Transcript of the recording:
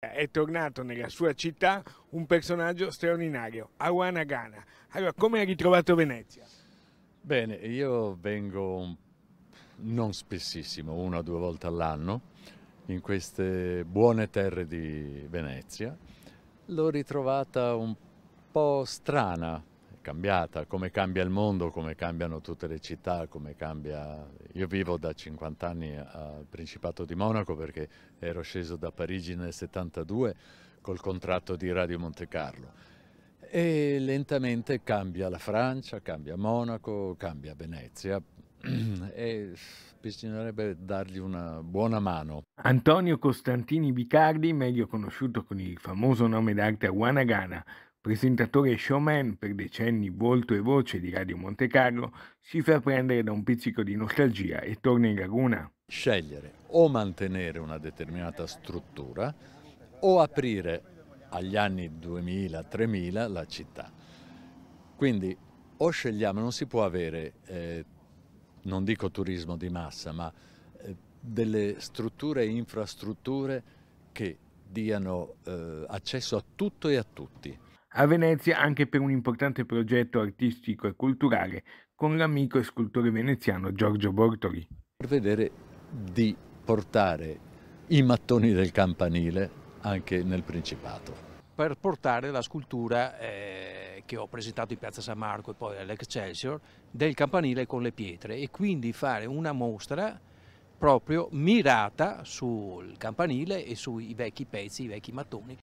Eh, è tornato nella sua città un personaggio straordinario, Awana Ghana. Allora, come hai ritrovato Venezia? Bene, io vengo non spessissimo, una o due volte all'anno, in queste buone terre di Venezia. L'ho ritrovata un po' strana, cambiata, come cambia il mondo, come cambiano tutte le città, come cambia... Io vivo da 50 anni al Principato di Monaco perché ero sceso da Parigi nel 72 col contratto di Radio Monte Carlo e lentamente cambia la Francia, cambia Monaco, cambia Venezia e bisognerebbe dargli una buona mano. Antonio Costantini Bicardi, meglio conosciuto con il famoso nome d'arte Wanagana, presentatore e showman per decenni volto e voce di Radio Monte Carlo, si fa prendere da un pizzico di nostalgia e torna in laguna. Scegliere o mantenere una determinata struttura o aprire agli anni 2000-3000 la città. Quindi o scegliamo, non si può avere, eh, non dico turismo di massa, ma eh, delle strutture e infrastrutture che diano eh, accesso a tutto e a tutti a Venezia anche per un importante progetto artistico e culturale con l'amico e scultore veneziano Giorgio Bortoli. Per vedere di portare i mattoni del campanile anche nel Principato. Per portare la scultura eh, che ho presentato in Piazza San Marco e poi all'Excelsior del campanile con le pietre e quindi fare una mostra proprio mirata sul campanile e sui vecchi pezzi, i vecchi mattoni.